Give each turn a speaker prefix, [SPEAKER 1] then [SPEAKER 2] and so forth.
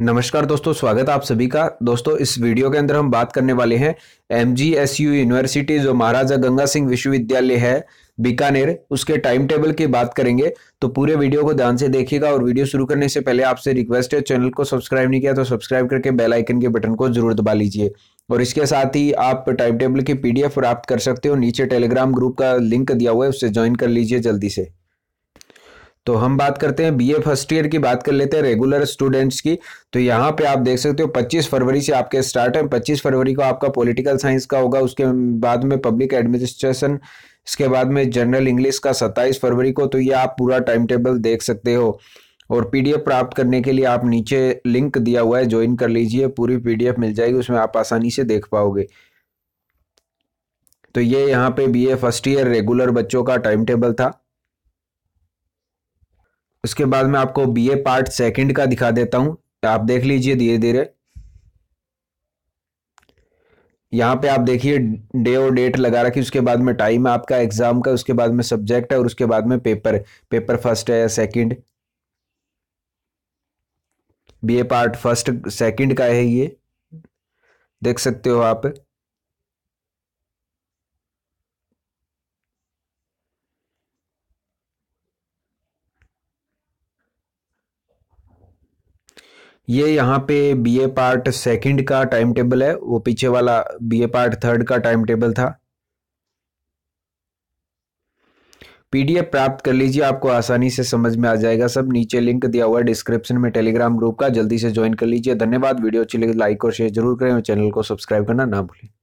[SPEAKER 1] नमस्कार दोस्तों स्वागत आप सभी का दोस्तों इस वीडियो के अंदर हम बात करने वाले हैं M G S U university जो महाराजा गंगा सिंह विश्वविद्यालय है बीकानेर उसके टाइम टेबल की बात करेंगे तो पूरे वीडियो को ध्यान से देखिएगा और वीडियो शुरू करने से पहले आपसे रिक्वेस्ट है चैनल को सब्सक्राइब नहीं किया तो सब्सक्राइब करके बेल आइकन के बटन को जरूर दबा लीजिए और इसके साथ ही आप टाइम टेबल की पीडीएफ प्राप्त कर सकते हो नीचे टेलीग्राम ग्रुप का लिंक दिया हुआ है उससे ज्वाइन कर लीजिए जल्दी से तो हम बात करते हैं बीए फर्स्ट ईयर की बात कर लेते हैं रेगुलर स्टूडेंट्स की तो यहाँ पे आप देख सकते हो 25 फरवरी से आपके स्टार्ट है 25 फरवरी को आपका पॉलिटिकल साइंस का होगा उसके बाद में पब्लिक एडमिनिस्ट्रेशन इसके बाद में जनरल इंग्लिश का 27 फरवरी को तो ये आप पूरा टाइम टेबल देख सकते हो और पीडीएफ प्राप्त करने के लिए आप नीचे लिंक दिया हुआ है ज्वाइन कर लीजिए पूरी पीडीएफ मिल जाएगी उसमें आप आसानी से देख पाओगे तो ये यहाँ पे बीए फर्स्ट ईयर रेगुलर बच्चों का टाइम टेबल था उसके बाद मैं आपको बीए पार्ट सेकंड का दिखा देता हूं आप देख लीजिए धीरे धीरे यहाँ पे आप देखिए डे और डेट लगा रखी उसके बाद में टाइम है आपका एग्जाम का उसके बाद में सब्जेक्ट है और उसके बाद में पेपर पेपर फर्स्ट है या second BA part first second का है ये देख सकते हो आप ये यहाँ पे बीए पार्ट सेकंड का टाइम टेबल है वो पीछे वाला बीए पार्ट थर्ड का टाइम टेबल था पीडीएफ प्राप्त कर लीजिए आपको आसानी से समझ में आ जाएगा सब नीचे लिंक दिया हुआ है डिस्क्रिप्शन में टेलीग्राम ग्रुप का जल्दी से ज्वाइन कर लीजिए धन्यवाद वीडियो अच्छी लगी लाइक तो और शेयर जरूर करें और चैनल को सब्सक्राइब करना ना भूलें